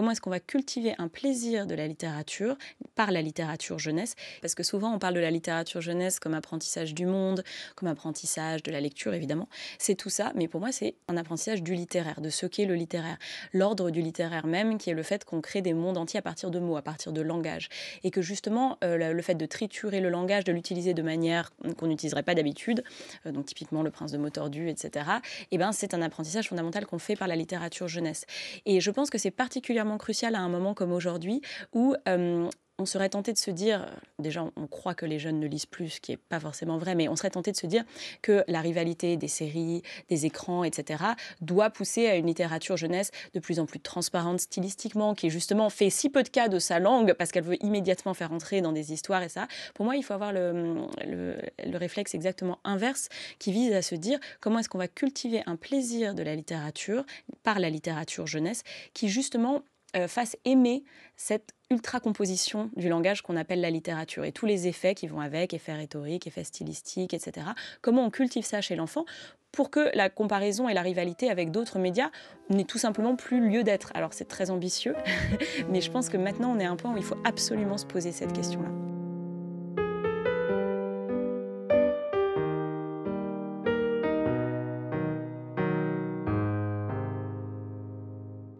Comment est-ce qu'on va cultiver un plaisir de la littérature par la littérature jeunesse Parce que souvent, on parle de la littérature jeunesse comme apprentissage du monde, comme apprentissage de la lecture, évidemment. C'est tout ça, mais pour moi, c'est un apprentissage du littéraire, de ce qu'est le littéraire. L'ordre du littéraire même, qui est le fait qu'on crée des mondes entiers à partir de mots, à partir de langage. Et que justement, euh, le fait de triturer le langage, de l'utiliser de manière qu'on n'utiliserait pas d'habitude, euh, donc typiquement le prince de mots tordus, etc., et eh ben, c'est un apprentissage fondamental qu'on fait par la littérature jeunesse. Et je pense que c'est particulièrement crucial à un moment comme aujourd'hui où euh, on serait tenté de se dire, déjà on croit que les jeunes ne lisent plus, ce qui n'est pas forcément vrai, mais on serait tenté de se dire que la rivalité des séries, des écrans, etc., doit pousser à une littérature jeunesse de plus en plus transparente stylistiquement, qui justement fait si peu de cas de sa langue, parce qu'elle veut immédiatement faire entrer dans des histoires et ça. Pour moi, il faut avoir le, le, le réflexe exactement inverse, qui vise à se dire comment est-ce qu'on va cultiver un plaisir de la littérature, par la littérature jeunesse, qui justement euh, fasse aimer cette ultra-composition du langage qu'on appelle la littérature et tous les effets qui vont avec, effets rhétoriques, effets stylistiques, etc. Comment on cultive ça chez l'enfant pour que la comparaison et la rivalité avec d'autres médias n'aient tout simplement plus lieu d'être. Alors c'est très ambitieux, mais je pense que maintenant on est à un point où il faut absolument se poser cette question-là.